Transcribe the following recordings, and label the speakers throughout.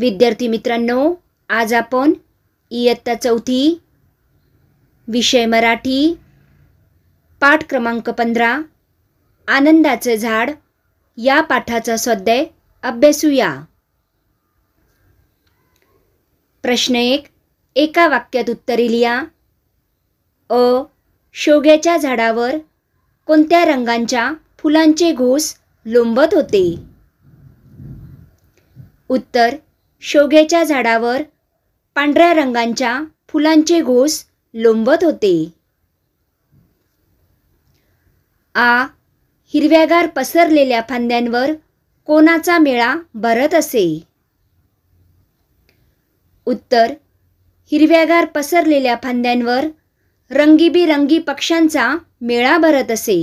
Speaker 1: विद्यार्थी मित्रांनो आज आपण इयत्ता चौथी विषय मराठी पाठ क्रमांक पंधरा आनंदाचे झाड या पाठाचा स्वाध्याय अभ्यासूया प्रश्न एक एका वाक्यात उत्तरे लिहा अ शोग्याच्या झाडावर कोणत्या रंगांच्या फुलांचे घोस लोंबत होते उत्तर शोग्याच्या झाडावर पांढऱ्या रंगांच्या फुलांचे घोस लोंबत होते आ हिरव्यागार पसरलेल्या फांद्यांवर कोणाचा मेळा भरत असे उत्तर हिरव्यागार पसरलेल्या फांद्यांवर रंगीबिरंगी पक्ष्यांचा मेळा भरत असे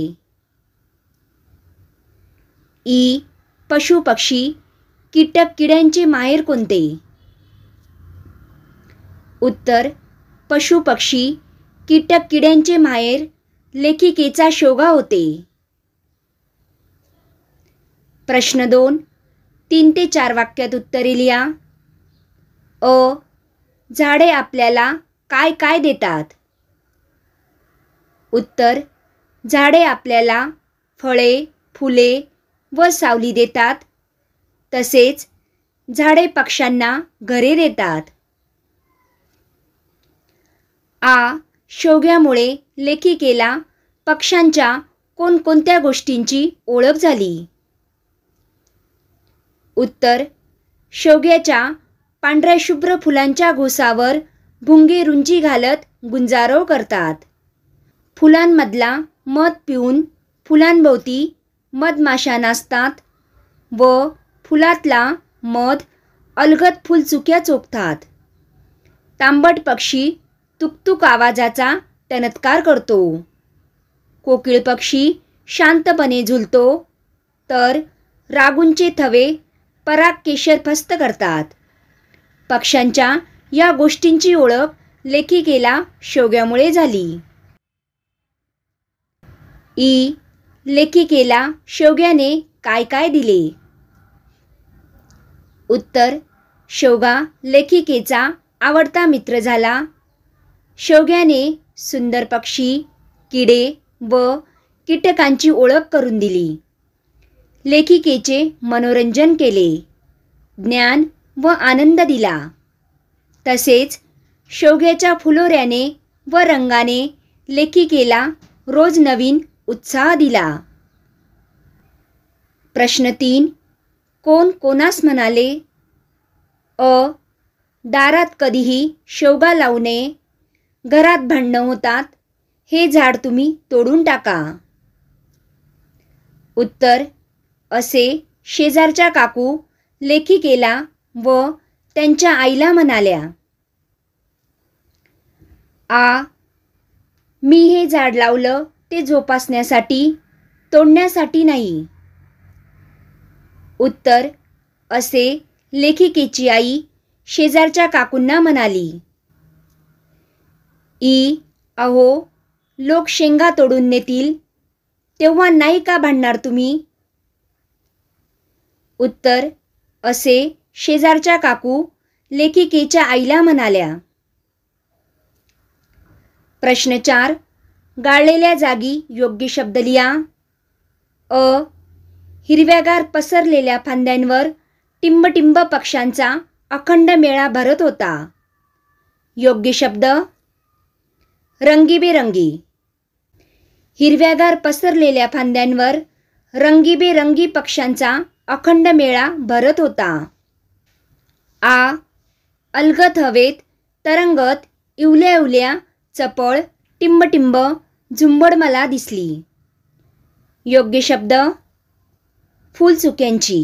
Speaker 1: ई पशुपक्षी कीटक किड्यांचे माहेर कोणते उत्तर पशुपक्षी कीटक किड्यांचे माहेर लेखिकेचा शोगा होते प्रश्न दोन तीन ते चार वाक्यात उत्तरे लिहा अ झाडे आपल्याला काय काय देतात उत्तर झाडे आपल्याला फळे फुले व सावली देतात तसेच झाडे पक्ष्यांना घरे देतात आ शोग्यामुळे लेखिकेला पक्ष्यांच्या कोणकोणत्या गोष्टींची ओळख झाली उत्तर शोग्याच्या पांढऱ्या शुभ्र फुलांच्या घोसावर भुंगे रुंची घालत गुंजारो करतात फुलांमधला मध पिऊन फुलांभोवती मधमाशा नाचतात व फुलातला मध अलगत चुक्या चोखतात तांबट पक्षी तुकतुक आवाजाचा तनत्कार करतो कोकिळ पक्षी शांतपणे झुलतो तर रागुंचे थवे पराग केशर फस्त करतात पक्ष्यांच्या या गोष्टींची ओळख लेखिकेला शेवग्यामुळे झाली ई लेखिकेला शेवग्याने काय काय दिले उत्तर शोगा लेखिकेचा आवडता मित्र झाला शोग्याने सुंदर पक्षी किडे व कीटकांची ओळख करून दिली लेखिकेचे मनोरंजन केले ज्ञान व आनंद दिला तसेच शोग्याच्या फुलोऱ्याने व रंगाने लेखिकेला रोज नवीन उत्साह दिला प्रश्न तीन कोण कोणास म्हणाले अ दारात कधीही शेवगा लावू नये घरात भांडणं होतात हे झाड तुम्ही तोडून टाका उत्तर असे शेजारच्या काकू लेखी केला व त्यांच्या आईला म्हणाल्या आ मी हे झाड लावलं ते जोपासण्यासाठी तोडण्यासाठी नाही उत्तर असे लेखिकेची आई शेजारच्या काकूंना म्हणाली ई अहो लोक शेंगा तोडून नेतील तेव्हा नाही का भांडणार तुम्ही उत्तर असे शेजारच्या काकू लेखिकेच्या आईला म्हणाल्या प्रश्न चार गाळलेल्या जागी योग्य शब्द लिहा अ हिरव्यागार पसरलेल्या फांद्यांवर टिंबटिंब पक्ष्यांचा अखंड मेळा भरत होता योग्य शब्द रंगीबेरंगी हिरव्यागार पसरलेल्या फांद्यांवर रंगीबेरंगी पक्ष्यांचा अखंड मेळा भरत होता आ अलगत हवेत तरंगत इवल्या इवल्या चपळ टिंबटिंब झुंबड मला दिसली योग्य शब्द फुलचुक्यांची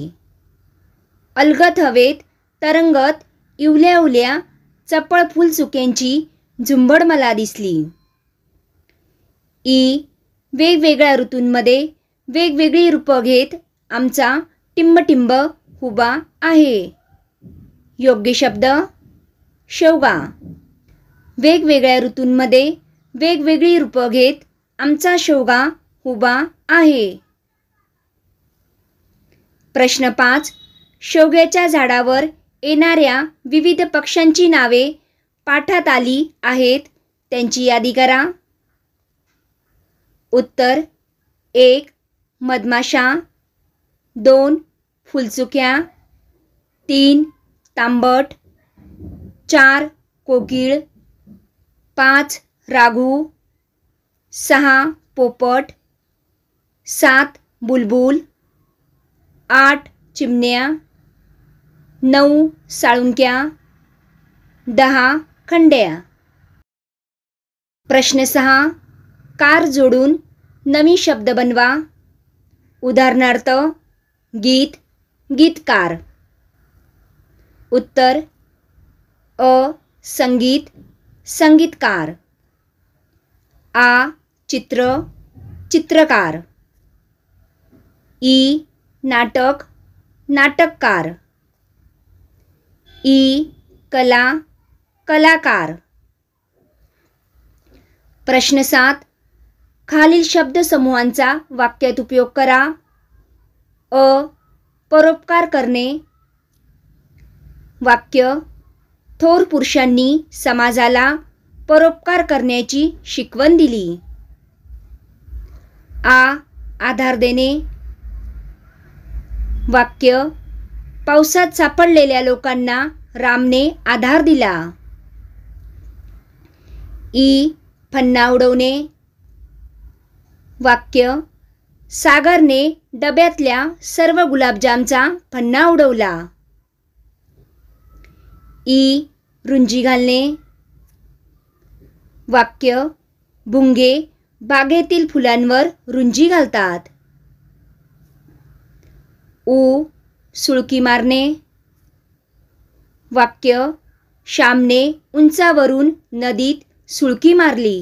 Speaker 1: अलगत हवेत तरंगत इवल्या उवल्या चपळ फुलचुक्यांची झुंबड मला दिसली ई वेगवेगळ्या ऋतूंमध्ये वेगवेगळी रूपं घेत आमचा टिंबटिंब हुबा आहे योग्य शब्द शेवगा वेगवेगळ्या ऋतूंमध्ये वेगवेगळी रूपं घेत आमचा शेवगा हुबा आहे प्रश्न पाच शेवग्याच्या झाडावर येणाऱ्या विविध पक्ष्यांची नावे पाठात आली आहेत त्यांची यादी करा उत्तर एक मधमाशा दोन फुलचुक्या तीन तांबट चार कोकिळ पाच राघू सहा पोपट सात बुलबुल आठ चिमण्या नऊ साळुंक्या दहा खंड्या प्रश्न सहा कार जोडून नवी शब्द बनवा उदाहरणार्थ गीत गीतकार उत्तर अ संगीत संगीतकार आ चित्र चित्रकार ई नाटक नाटककार ई कला कलाकार प्रश्न सात खालील शब्दसमूहांचा वाक्यात उपयोग करा अ परोपकार करणे वाक्य थोर पुरुषांनी समाजाला परोपकार करण्याची शिकवण दिली आ आधार देणे वाक्य पावसात सापडलेल्या लोकांना रामने आधार दिला ई फन्ना उडवणे वाक्य सागरने डब्यातल्या सर्व गुलाबजामचा फन्ना उडवला ई रुंजी घालणे वाक्य भुंगे बागेतील फुलांवर रुंजी घालतात ऊ सुळकी मारणे वाक्य श्यामने उंचावरून नदीत सुळकी मारली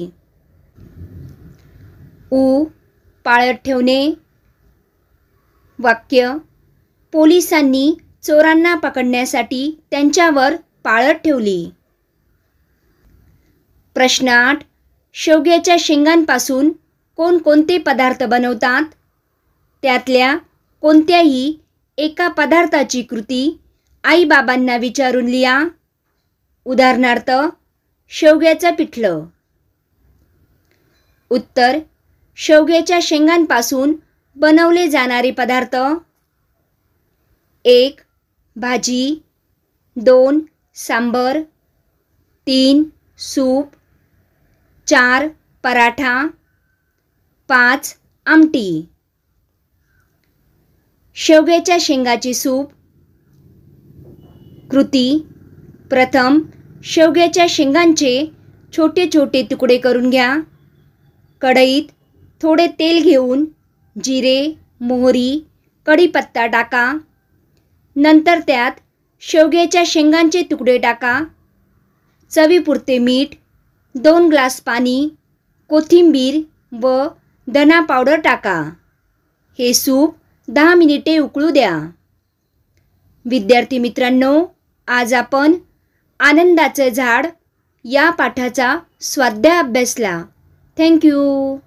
Speaker 1: ऊ पाळत ठेवणे वाक्य पोलिसांनी चोरांना पकडण्यासाठी त्यांच्यावर पाळत ठेवली प्रश्न आठ शेवग्याच्या शेंगांपासून कोणकोणते पदार्थ बनवतात त्यातल्या कोणत्याही एका पदार्थाची कृती आईबाबांना विचारून लिहा उदाहरणार्थ शेवग्याचं पिठलं उत्तर शेवग्याच्या शेंगांपासून बनवले जाणारे पदार्थ एक भाजी दोन सांबर तीन सूप चार पराठा पाच आमटी शेवग्याच्या शेंगाची सूप कृती प्रथम शेवग्याच्या शेंगांचे छोटे छोटे तुकडे करून घ्या कढईत थोडे तेल घेऊन जिरे मोहरी कढीपत्ता टाका नंतर त्यात शेवग्याच्या शेंगांचे तुकडे टाका चवीपुरते मीठ दोन ग्लास पाणी कोथिंबीर व धना पावडर टाका हे सूप दहा मिनिटे उकळू द्या विद्यार्थी मित्रांनो आज आपण आनंदाचे झाड या पाठाचा स्वाध्याय अभ्यासला थँक्यू